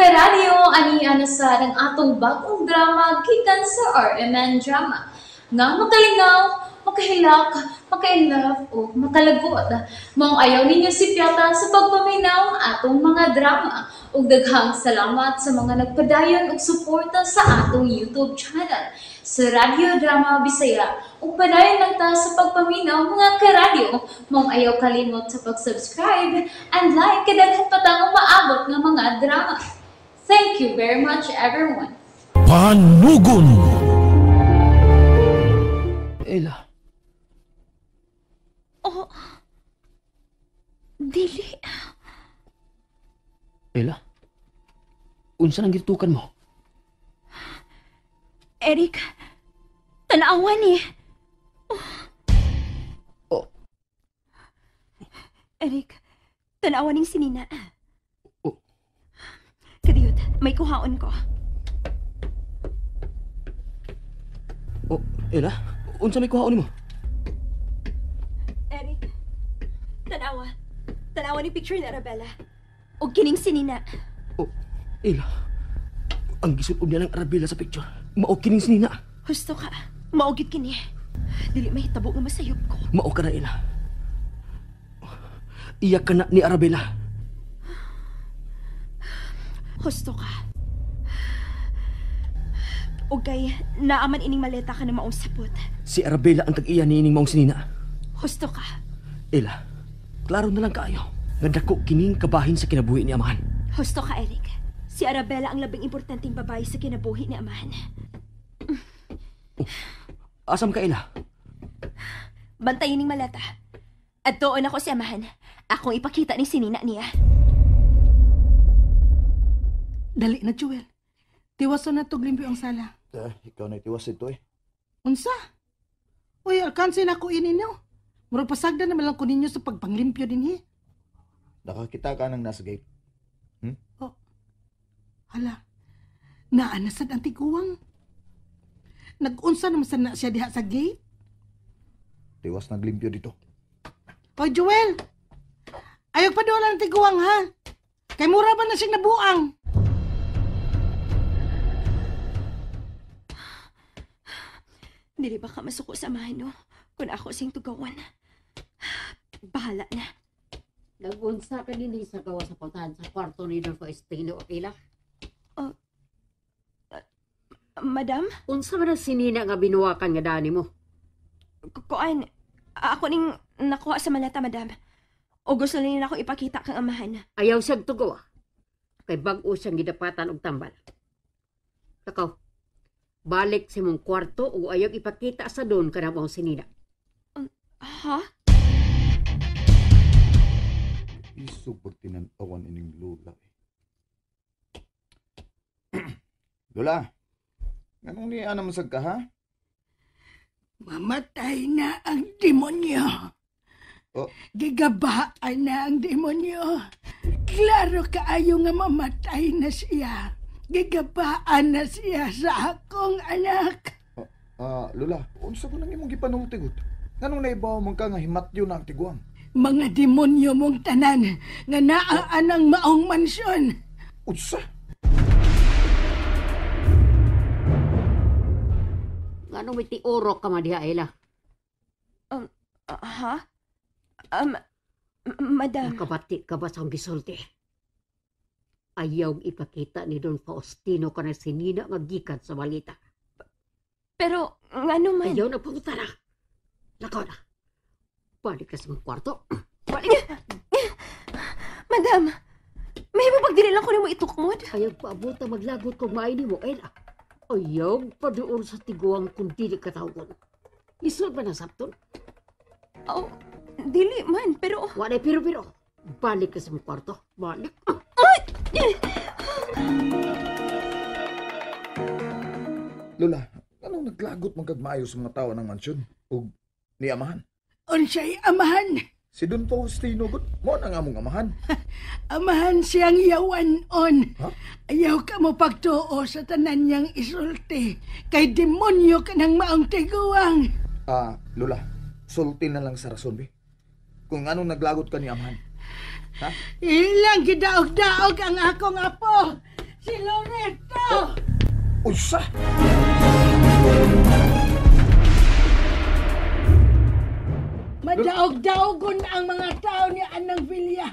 Karadyo, ania ano, na sa ng atong bagong drama gikan sa RMN Drama. Nga makalingaw, makahilak, makainlove, o makalagot. Maong ayaw ninyo si Piata sa pagpaminaw ang atong mga drama. Ug daghang salamat sa mga nagpadayon og suporta sa atong YouTube channel. Sa Radyo Drama Bisaya, ug padayon lang ta sa pagpaminaw mga karadyo. Maong ayaw kalimot sa pag-subscribe and like kadaghan patang maabot nga mga drama. Thank you very much, everyone. Panugun. Ella. Oh, dili. Ella, unsa nang gitukan mo? Eric, tanawa ni. Oh. oh. Eric, tanawa ning sinina. Kadiyot, may kuhaon ko. Oh, Ella? Unsa may kuhaon mo? Eric, tanawa. Tanawa ni picture ni Arabella. O kining sinina. Oh, Ella. Ang gisuod niya ng Arabella sa picture. Mao kining sinina. Husto ka. Maugid kini. Dili may tabo nga masayop ko. Mao ka na, Ella. Iyak ka na ni Arabella. Husto ka. Ugay, naaman ining maleta ka na maong Si Arabella ang tag-iya ni ining maong sinina. Husto ka. Ela, klaro na lang kaayo. Nga dako kining kabahin sa kinabuhi ni Amahan. Husto ka, Eric. Si Arabella ang labing importanteng babae sa kinabuhi ni Amahan. Oh, asam ka, Ela? Bantayin ning maleta. At doon ako si Amahan. Akong ipakita ni sinina niya. Dali na, Jewel. Tiwaso na tuglimpyo ang sala. Ta, ah, ikaw na itiwas ito eh. Unsa? Uy, alkansin ako ininyo. Murag pasagda na malang ko ninyo sa pagpanglimpyo din eh. Nakakita ka nang nasa gate. Hmm? Oh. Hala. Naanasad ang tiguwang. Nagunsa naman sa na siya diha sa gate. Tiwas naglimpyo dito. Oy, Jewel! Ayaw pa doon ang tiguwang, ha? Kay mura ba na siyang nabuang? Dili ba ka masuko sa mahin, Kung ako sing tugawan. Bahala na. Nagunsa ka din eh sa gawa sa puntahan sa kwarto ni Dolfo Espino, Apila. Oh, uh, madam? Unsa ba na sinina nga binuwakan nga dani mo? Kuan, ako ning nakuha sa malata, madam. O gusto lang ako ipakita kang amahan. Ayaw siyag tugawa. Kay bag-o siyang gidapatan og tambal. Takaw, Balik sa mong kwarto o ayog ipakita sa doon ka na mong sinina. Um, ha? Iso po tinanawan ining lula. lula, ganun niya naman sa ha? Mamatay na ang demonyo. Oh. Gigabaan na ang demonyo. Klaro kaayo nga mamatay na siya gigapaan na siya sa akong anak. Ah, ah Lola, unsa ko nang imong gipanungtigot? Nganong naibaw mong ka nga himatyo na ang tiguan? Mga demonyo mong tanan nga naa ah. anang maong mansyon. Unsa? Nganong may tiurok ka madiha, Ella? Um, uh, ha? Um, madam. Nakabati ka ba sa gisulti? ayaw ipakita ni Don Faustino kanay sinina nga gikan sa balita. Pero, ano man? Ayaw na panguta na. Lakaw na. Balik ka sa mong kwarto. Balik Madam, may hibubag din lang ko na mo itukmod. Ayaw paabuta maglagot kung maini mo, Ella. Ayaw pa doon sa tiguang kundi di katawon. Isod ba na sabton? Oh, dili man, pero... Wala pero-pero. Balik ka sa mong kwarto. Balik. Ah. Lola, anong naglagot mong kagmayo sa mga tao ng mansyon? O ni Amahan? Unsay Amahan? Si Don Faustino, good mo na nga mong amahan. amahan siyang yawan on. Huh? Ayaw ka mo pagtuo sa tanan niyang isulti. Kay demonyo ka ng maong tiguang. Ah, Lola, sulti na lang sa rason, be. Kung anong naglagot ka ni amahan. Ha? Ilang gidaog-daog ang akong apo, si Loreto! Oh. Usa! Madaog-daogon ang mga tao ni Anang Villa.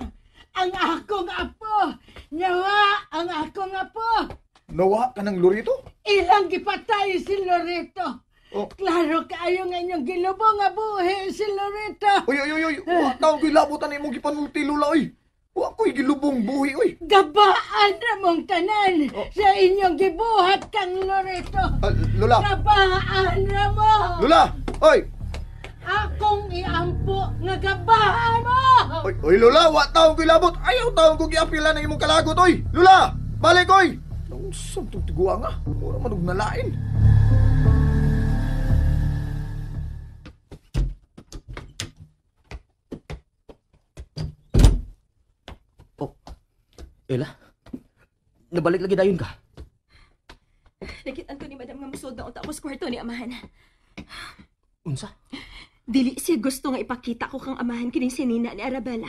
Ang akong apo! Nawa ang akong apo! Nawa ka ng Loreto? Ilang gipatay si Loreto! Oh. Klaro kayo nga inyong gilubong nga buhi si Loretta. Uy, uy, uy, uy. Wa taong ko'y labutan ay mo gipanulti lula, uy. Wa ko'y gilubong buhi, uy. Gabaan na mong tanan oh. sa inyong gibuhat kang Loreto. Uh, ah, lula. Gabaan na mo. Lula, uy. Akong iampo nga gabaan mo. Uy, uy, Lula, wa tao ko'y labot. Ayaw tao ko'y giapila na imong kalagot, uy. Lula, balik, uy. Ang sabtong tiguan nga. Ah. Mura manug nalain. Lula. Ella, nabalik lagi dayon ka. Nagitan ko ni Madam nga musod na unta ko kwarto ni Amahan. Unsa? Dili si gusto nga ipakita ko kang amahan kining sinina ni Arabella.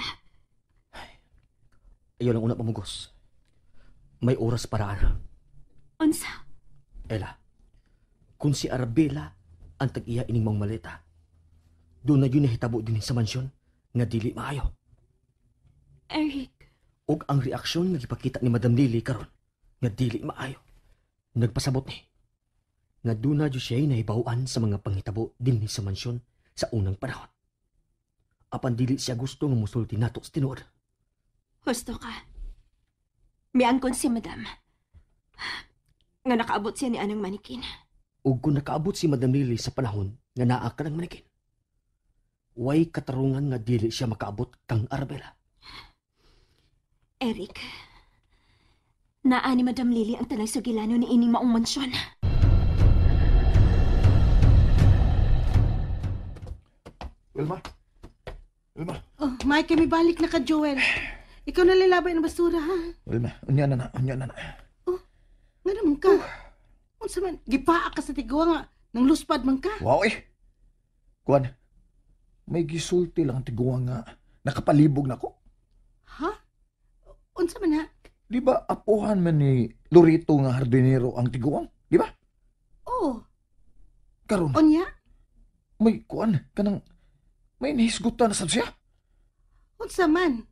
Ayaw lang una pamugos. May oras para paraan. Unsa? Ella, kung si Arabella ang tag-iya ining mong maleta, doon na yun nahitabo din sa mansyon nga dili maayo. Eric, ug ang reaksyon nga gipakita ni Madam Lily karon nga dili maayo. Nagpasabot ni nga duna jud siya nahibaw-an sa mga panghitabo dinhi sa mansyon sa unang panahon. Apan dili siya gusto nga musulti nato sa tinuod. Husto ka. Miangkon si Madam. Nga nakaabot siya ni anang manikin. Ug kung nakaabot si Madam Lily sa panahon nga naa ka ng manikin. Way katarungan nga dili siya makaabot kang Arbela. Eric, naa ni Madam Lily ang tanay sugilano ni ining maong mansyon. Wilma? Wilma? Oh, Mike, kami balik na ka, Joel. Ikaw na lalabay ng basura, ha? Wilma, unya na na, unya na na. Oh, nga naman ka. Oh. Unsa man, gipaa ka sa tigawa nga, nang luspad man ka. Wow eh. Kuan, may gisulti lang ang tigawa nga, nakapalibog na ko. Ha? Huh? Unsa man ha? Di ba apuhan man ni Lorito nga hardinero ang tiguang? Di ba? Oo. Oh. Karon. Onya? May kuan kanang may nahisgutan sa siya. Unsa man?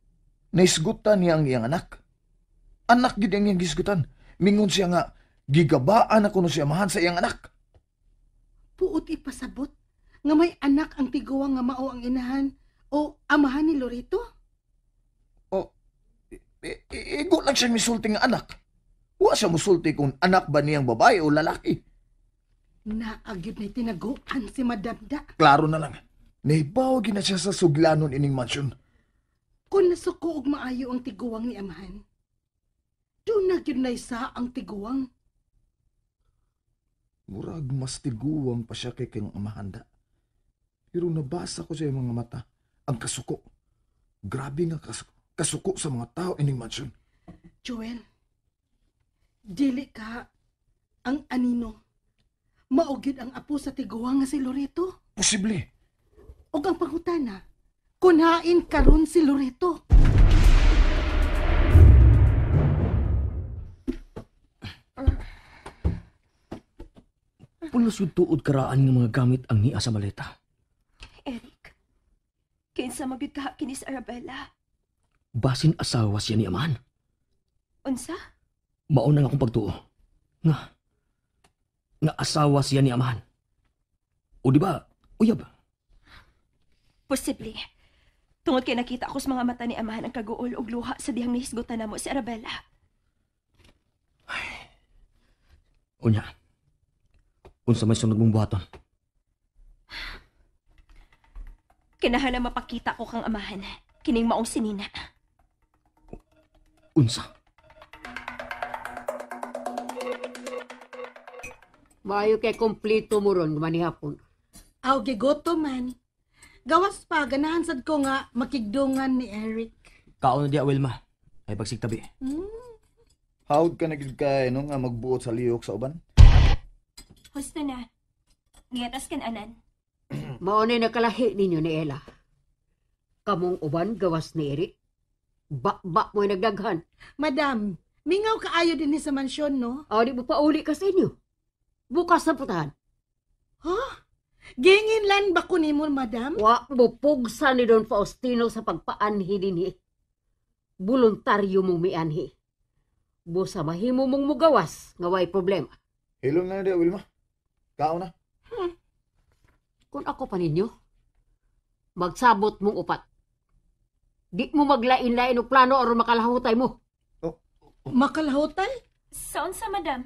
Naisgutan niya ang iyang anak. Anak gid ang iyang gisgutan. Mingon siya nga gigabaan ako no siya mahan sa iyang anak. Puot ipasabot nga may anak ang tiguang nga mao ang inahan o amahan ni Lorito? Igo lang siya misulti nga anak. Wa siya musulti kung anak ba niyang babae o lalaki. Naagyod na tinaguan si Madamda. Klaro na lang. Naibawag na siya sa suglanon ining mansyon. Kung nasuko og maayo ang tiguwang ni Amahan, doon nagyod na isa ang tiguwang. Murag mas tiguwang pa siya kay kang amahanda. Pero nabasa ko sa mga mata ang kasuko. Grabe nga kasuko kasuko sa mga tao ining mansion. Joel, dili ka ang anino. Maugid ang apo sa tiguwa nga si Loreto. Posible. O ang pangutana, kunhain karon si Loreto. Pulos yung tuod karaan ng mga gamit ang niya sa maleta. Eric, kinsa mabigka kini sa Arabella. Basin asawa siya ni Aman. Unsa? Maunang akong pagtuo. Nga. Nga asawa siya ni Aman. O di ba? Uyab. Posible. Tungod kay nakita ko sa mga mata ni Amahan ang kaguol og luha sa dihang nahisgutan na mo si Arabella. Ay. Unya. Unsa may sunod mong buhaton? Kinahala mapakita ko kang amahan. Kining maong sinina unsa. Maayo kay kompleto mo ron manihapon. Aw gigoto man. Gawas pa ganahan sad ko nga makigdungan ni Eric. Kaon na di Wilma. Ay pagsigtabi. Mm. Howd ka nagid kay no nga magbuot sa liyok sa uban? Husto na. Giyatas kan anan. Mao na nakalahi ninyo ni Ella. Kamong uban gawas ni Eric. Bakbak mo nagdaghan. Madam, mingaw kaayo din sa mansyon, no? O, ah, di mo pauli ka sa inyo. Bukas na putahan. Ha? Huh? Gingin lan ba mo, madam? Wa mo pugsa ni Don Faustino sa pagpaanhi dinhi. Voluntaryo mong mianhi. Busa mahimo mong mugawas, nga way problema. Hilom na na di, Wilma. Kao na. Hmm. Kung ako pa ninyo, magsabot mong upat. Di mo maglain-lain og plano aron makalahutay mo. Oh. oh. Makalahutay? Saan sa madam?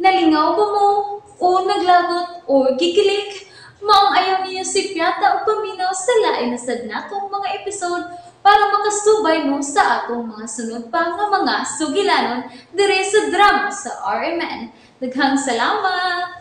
Nalingaw ba mo? O naglagot? o gikilik? Maong ayaw niya Piata o paminaw sa lain na sadna kong mga episode para makasubay mo sa atong mga sunod pa nga mga sugilanon dire sa drama sa RMN. Daghang salamat!